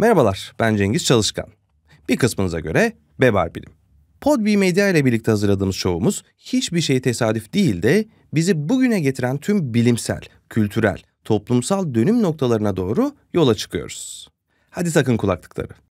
Merhabalar, ben Cengiz Çalışkan. Bir kısmınıza göre Bebar Bilim. Podbi medya ile birlikte hazırladığımız şovumuz hiçbir şey tesadüf değil de bizi bugüne getiren tüm bilimsel, kültürel, toplumsal dönüm noktalarına doğru yola çıkıyoruz. Hadi sakın kulaklıkları.